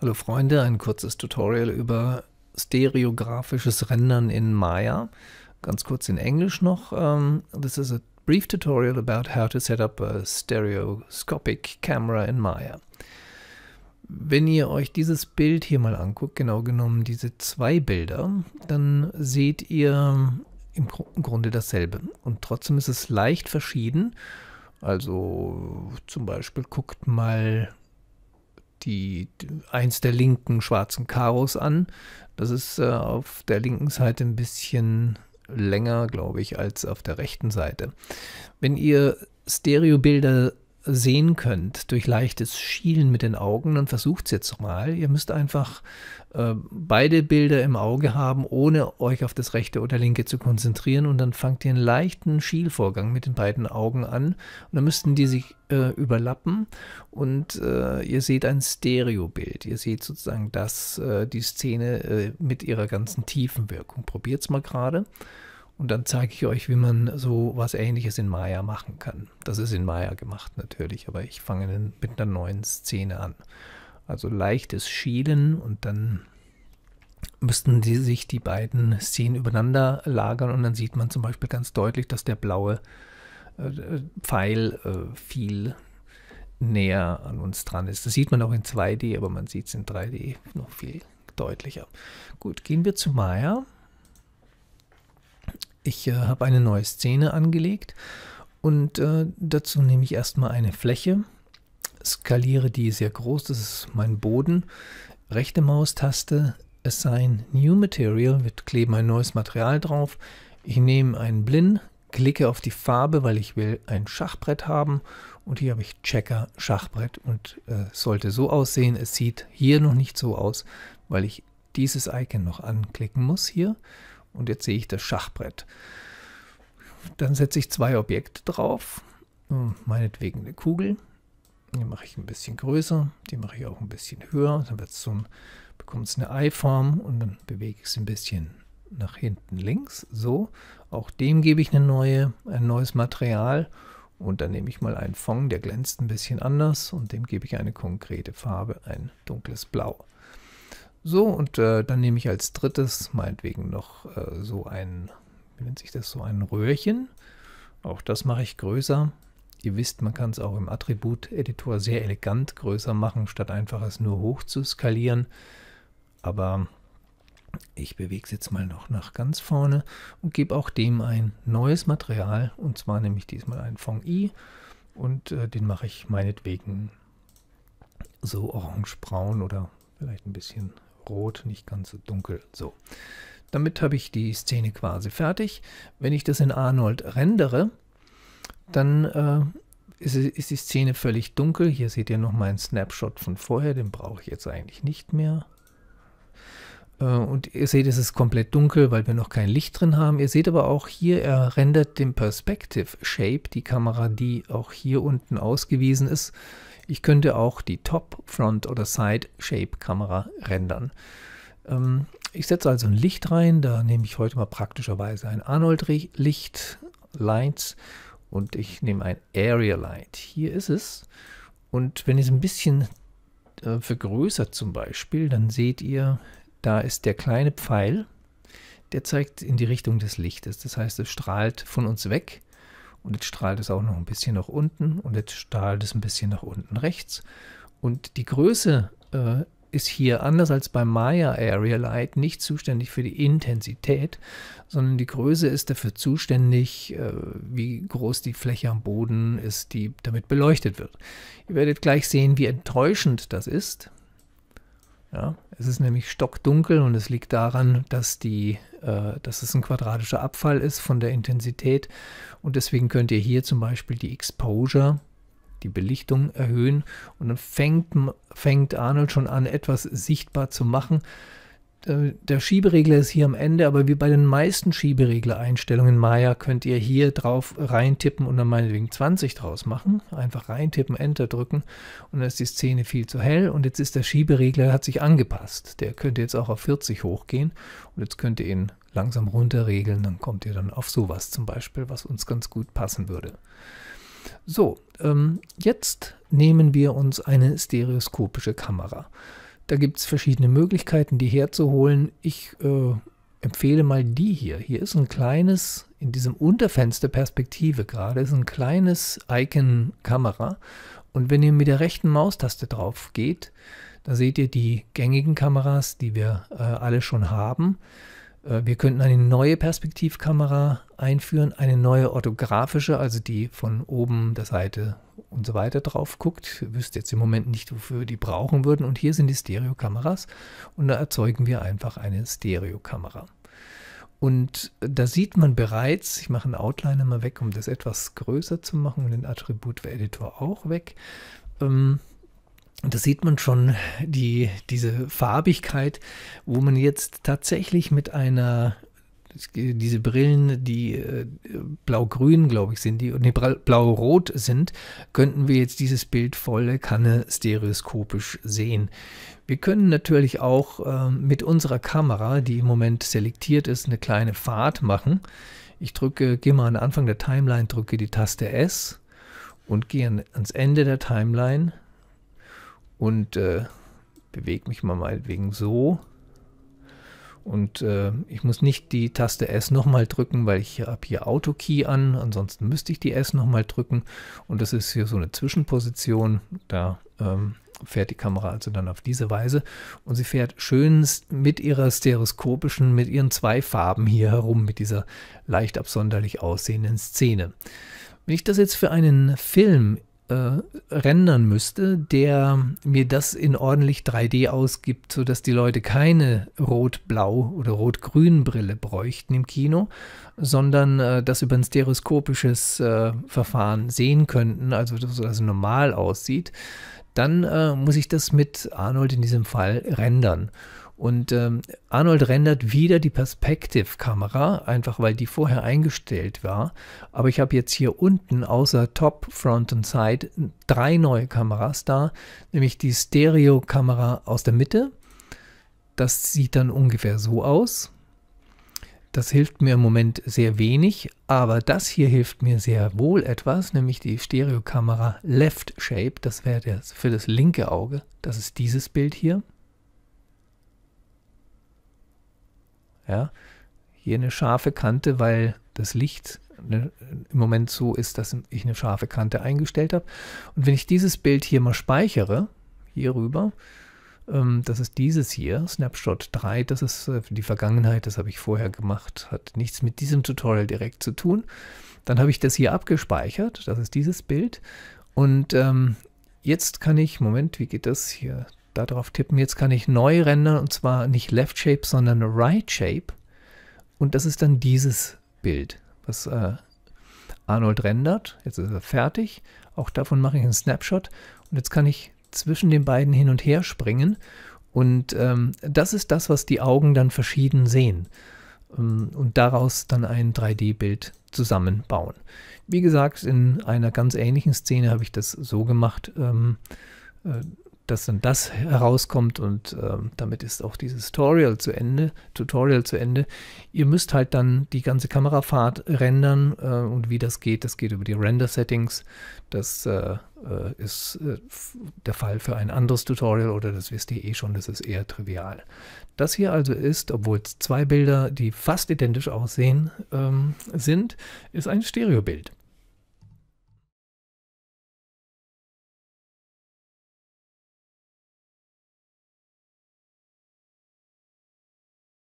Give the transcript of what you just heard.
Hallo Freunde, ein kurzes Tutorial über stereografisches Rendern in Maya. Ganz kurz in Englisch noch. Um, ähm, this is a brief tutorial about how to set up a stereoscopic camera in Maya. Wenn ihr euch dieses Bild hier mal anguckt, genau genommen diese zwei Bilder, dann seht ihr im Grunde dasselbe. Und trotzdem ist es leicht verschieden. Also zum Beispiel guckt mal die, eins der linken schwarzen Karos an. Das ist äh, auf der linken Seite ein bisschen länger, glaube ich, als auf der rechten Seite. Wenn ihr Stereobilder sehen könnt durch leichtes Schielen mit den Augen, dann versucht es jetzt mal. Ihr müsst einfach äh, beide Bilder im Auge haben, ohne euch auf das rechte oder linke zu konzentrieren. Und dann fangt ihr einen leichten Schielvorgang mit den beiden Augen an. Und dann müssten die sich äh, überlappen und äh, ihr seht ein Stereobild. Ihr seht sozusagen das, äh, die Szene äh, mit ihrer ganzen Tiefenwirkung. Probiert es mal gerade. Und dann zeige ich euch, wie man so was ähnliches in Maya machen kann. Das ist in Maya gemacht natürlich, aber ich fange mit einer neuen Szene an. Also leichtes Schielen und dann müssten die, sich die beiden Szenen übereinander lagern und dann sieht man zum Beispiel ganz deutlich, dass der blaue äh, Pfeil äh, viel näher an uns dran ist. Das sieht man auch in 2D, aber man sieht es in 3D noch viel deutlicher. Gut, gehen wir zu Maya. Ich äh, habe eine neue Szene angelegt und äh, dazu nehme ich erstmal eine Fläche, skaliere die sehr groß, das ist mein Boden, rechte Maustaste, Assign New Material, wir kleben ein neues Material drauf. Ich nehme einen Blin, klicke auf die Farbe, weil ich will ein Schachbrett haben und hier habe ich Checker Schachbrett und äh, sollte so aussehen. Es sieht hier noch nicht so aus, weil ich dieses Icon noch anklicken muss hier und jetzt sehe ich das Schachbrett. Dann setze ich zwei Objekte drauf, hm, meinetwegen eine Kugel. Die mache ich ein bisschen größer, die mache ich auch ein bisschen höher. Dann wird's so ein, bekommt es eine Eiform und dann bewege ich es ein bisschen nach hinten links. So, auch dem gebe ich eine neue, ein neues Material. Und dann nehme ich mal einen Fond, der glänzt ein bisschen anders und dem gebe ich eine konkrete Farbe, ein dunkles Blau. So, und äh, dann nehme ich als drittes meinetwegen noch äh, so ein, wie nennt sich das, so ein Röhrchen. Auch das mache ich größer. Ihr wisst, man kann es auch im Attribut-Editor sehr elegant größer machen, statt einfach es nur hoch zu skalieren. Aber ich bewege es jetzt mal noch nach ganz vorne und gebe auch dem ein neues Material. Und zwar nehme ich diesmal einen Fong I und äh, den mache ich meinetwegen so orange-braun oder vielleicht ein bisschen rot, nicht ganz so dunkel. So. Damit habe ich die Szene quasi fertig. Wenn ich das in Arnold rendere, dann äh, ist, ist, die Szene völlig dunkel. Hier seht ihr noch mal einen Snapshot von vorher, den brauche ich jetzt eigentlich nicht mehr. Äh, und ihr seht, es ist komplett dunkel, weil wir noch kein Licht drin haben. Ihr seht aber auch hier, er rendert den Perspective Shape, die Kamera, die auch hier unten ausgewiesen ist, ich könnte auch die Top, Front oder Side Shape Kamera rendern. Ähm, ich setze also ein Licht rein, da nehme ich heute mal praktischerweise ein Arnold Licht, Lights und ich nehme ein Area Light. Hier ist es. Und wenn ihr es ein bisschen äh, vergrößert zum Beispiel, dann seht ihr, da ist der kleine Pfeil, der zeigt in die Richtung des Lichtes. Das heißt, es strahlt von uns weg und jetzt strahlt es auch noch ein bisschen nach unten und jetzt strahlt es ein bisschen nach unten rechts. Und die Größe äh, ist hier anders als beim Maya Area Light nicht zuständig für die Intensität, sondern die Größe ist dafür zuständig, äh, wie groß die Fläche am Boden ist, die damit beleuchtet wird. Ihr werdet gleich sehen, wie enttäuschend das ist. Ja, es ist nämlich stockdunkel und es liegt daran, dass die äh, dass es ein quadratischer Abfall ist von der Intensität. Und deswegen könnt ihr hier zum Beispiel die Exposure, die Belichtung erhöhen. Und dann fängt, fängt Arnold schon an, etwas sichtbar zu machen der Schieberegler ist hier am Ende, aber wie bei den meisten Schieberegler-Einstellungen in Maya könnt ihr hier drauf reintippen und dann meinetwegen 20 draus machen. Einfach reintippen, Enter drücken und dann ist die Szene viel zu hell und jetzt ist der Schieberegler, hat sich angepasst. Der könnte jetzt auch auf 40 hochgehen und jetzt könnt ihr ihn langsam runterregeln, dann kommt ihr dann auf sowas zum Beispiel, was uns ganz gut passen würde. So, ähm, jetzt nehmen wir uns eine stereoskopische Kamera. Da gibt es verschiedene Möglichkeiten, die herzuholen. Ich äh, empfehle mal die hier. Hier ist ein kleines, in diesem Unterfenster Perspektive gerade, ist ein kleines Icon Kamera. Und wenn ihr mit der rechten Maustaste drauf geht, da seht ihr die gängigen Kameras, die wir äh, alle schon haben. Äh, wir könnten eine neue Perspektivkamera einführen, eine neue orthografische, also die von oben der Seite und so weiter drauf guckt. Ihr wisst jetzt im Moment nicht, wofür wir die brauchen würden. Und hier sind die Stereokameras und da erzeugen wir einfach eine Stereokamera. Und da sieht man bereits, ich mache einen Outliner mal weg, um das etwas größer zu machen und den Attribut Editor auch weg. Ähm, und da sieht man schon, die, diese Farbigkeit, wo man jetzt tatsächlich mit einer, diese Brillen, die äh, blau-grün, glaube ich, sind die, nee, blau-rot sind, könnten wir jetzt dieses Bild volle Kanne stereoskopisch sehen. Wir können natürlich auch ähm, mit unserer Kamera, die im Moment selektiert ist, eine kleine Fahrt machen. Ich drücke, gehe mal an den Anfang der Timeline, drücke die Taste S und gehe ans Ende der Timeline, und äh, bewege mich mal meinetwegen so. Und äh, ich muss nicht die Taste S nochmal drücken, weil ich habe hier Auto-Key an. Ansonsten müsste ich die S nochmal drücken. Und das ist hier so eine Zwischenposition. Da ähm, fährt die Kamera also dann auf diese Weise. Und sie fährt schön mit ihrer stereoskopischen, mit ihren zwei Farben hier herum, mit dieser leicht absonderlich aussehenden Szene. Wenn ich das jetzt für einen Film äh, rendern müsste, der mir das in ordentlich 3D ausgibt, sodass die Leute keine rot-blau oder rot-grün Brille bräuchten im Kino, sondern äh, das über ein stereoskopisches äh, Verfahren sehen könnten, also dass das also normal aussieht, dann äh, muss ich das mit Arnold in diesem Fall rendern. Und ähm, Arnold rendert wieder die Perspective-Kamera, einfach weil die vorher eingestellt war. Aber ich habe jetzt hier unten außer Top, Front und Side drei neue Kameras da, nämlich die Stereo-Kamera aus der Mitte. Das sieht dann ungefähr so aus. Das hilft mir im Moment sehr wenig, aber das hier hilft mir sehr wohl etwas, nämlich die Stereo-Kamera Left Shape. Das wäre für das linke Auge. Das ist dieses Bild hier. Ja? Hier eine scharfe Kante, weil das Licht ne, im Moment so ist, dass ich eine scharfe Kante eingestellt habe. Und wenn ich dieses Bild hier mal speichere, hier rüber, ähm, das ist dieses hier, Snapshot 3, das ist äh, die Vergangenheit, das habe ich vorher gemacht, hat nichts mit diesem Tutorial direkt zu tun. Dann habe ich das hier abgespeichert, das ist dieses Bild. Und ähm, jetzt kann ich, Moment, wie geht das hier? darauf tippen. Jetzt kann ich neu rendern und zwar nicht Left Shape, sondern Right Shape. Und das ist dann dieses Bild, was äh, Arnold rendert. Jetzt ist er fertig. Auch davon mache ich einen Snapshot. Und jetzt kann ich zwischen den beiden hin und her springen. Und ähm, das ist das, was die Augen dann verschieden sehen. Ähm, und daraus dann ein 3D-Bild zusammenbauen. Wie gesagt, in einer ganz ähnlichen Szene habe ich das so gemacht. Ähm, äh, dass dann das herauskommt und ähm, damit ist auch dieses Tutorial zu Ende. Tutorial zu Ende. Ihr müsst halt dann die ganze Kamerafahrt rendern äh, und wie das geht, das geht über die Render-Settings. Das äh, äh, ist äh, der Fall für ein anderes Tutorial oder das wisst ihr eh schon, das ist eher trivial. Das hier also ist, obwohl es zwei Bilder, die fast identisch aussehen, ähm, sind, ist ein Stereobild.